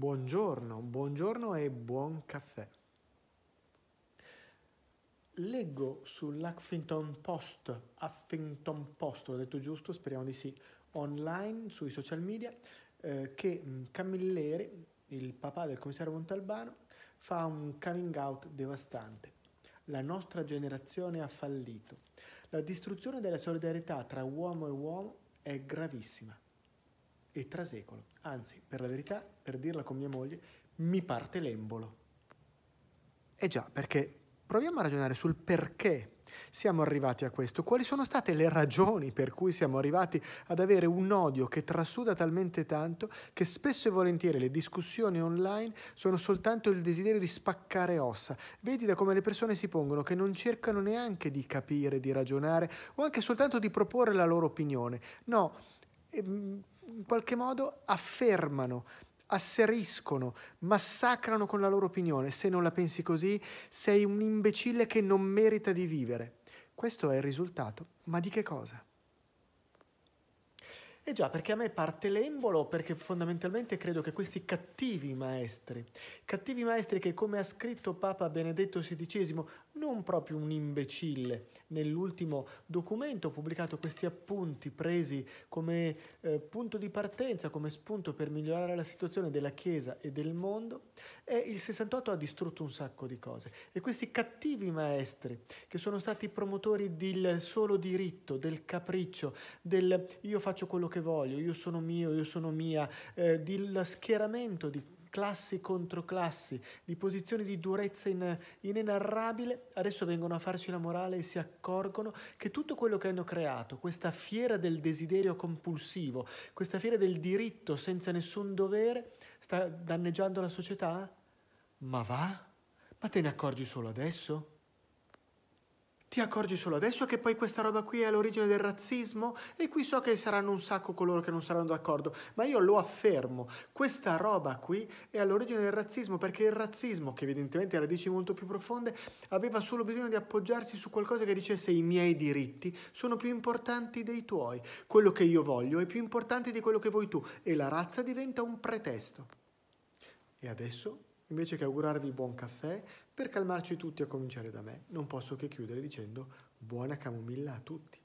Buongiorno, buongiorno e buon caffè. Leggo sull'Huffington Post, Huffington Post, l'ho detto giusto, speriamo di sì, online, sui social media, eh, che mm, Camilleri, il papà del commissario Montalbano, fa un coming out devastante. La nostra generazione ha fallito. La distruzione della solidarietà tra uomo e uomo è gravissima e trasecolo. Anzi, per la verità, per dirla con mia moglie, mi parte l'embolo. Eh già, perché proviamo a ragionare sul perché siamo arrivati a questo, quali sono state le ragioni per cui siamo arrivati ad avere un odio che trasuda talmente tanto che spesso e volentieri le discussioni online sono soltanto il desiderio di spaccare ossa. Vedi da come le persone si pongono che non cercano neanche di capire, di ragionare o anche soltanto di proporre la loro opinione. No, Mm, in qualche modo affermano asseriscono, massacrano con la loro opinione. Se non la pensi così, sei un imbecille che non merita di vivere. Questo è il risultato. Ma di che cosa? Eh già, perché a me parte l'embolo, perché fondamentalmente credo che questi cattivi maestri, cattivi maestri che come ha scritto Papa Benedetto XVI, non proprio un imbecille, nell'ultimo documento pubblicato questi appunti presi come eh, punto di partenza, come spunto per migliorare la situazione della Chiesa e del mondo, e il 68 ha distrutto un sacco di cose. E questi cattivi maestri, che sono stati promotori del solo diritto, del capriccio, del io faccio quello che che voglio, io sono mio, io sono mia, eh, del schieramento di classi contro classi, di posizioni di durezza in, inenarrabile, adesso vengono a farci la morale e si accorgono che tutto quello che hanno creato, questa fiera del desiderio compulsivo, questa fiera del diritto senza nessun dovere, sta danneggiando la società? Ma va? Ma te ne accorgi solo adesso? Ti accorgi solo adesso che poi questa roba qui è all'origine del razzismo? E qui so che saranno un sacco coloro che non saranno d'accordo, ma io lo affermo, questa roba qui è all'origine del razzismo perché il razzismo, che evidentemente ha radici molto più profonde, aveva solo bisogno di appoggiarsi su qualcosa che dicesse i miei diritti sono più importanti dei tuoi, quello che io voglio è più importante di quello che vuoi tu e la razza diventa un pretesto. E adesso invece che augurarvi buon caffè, per calmarci tutti a cominciare da me, non posso che chiudere dicendo buona camomilla a tutti.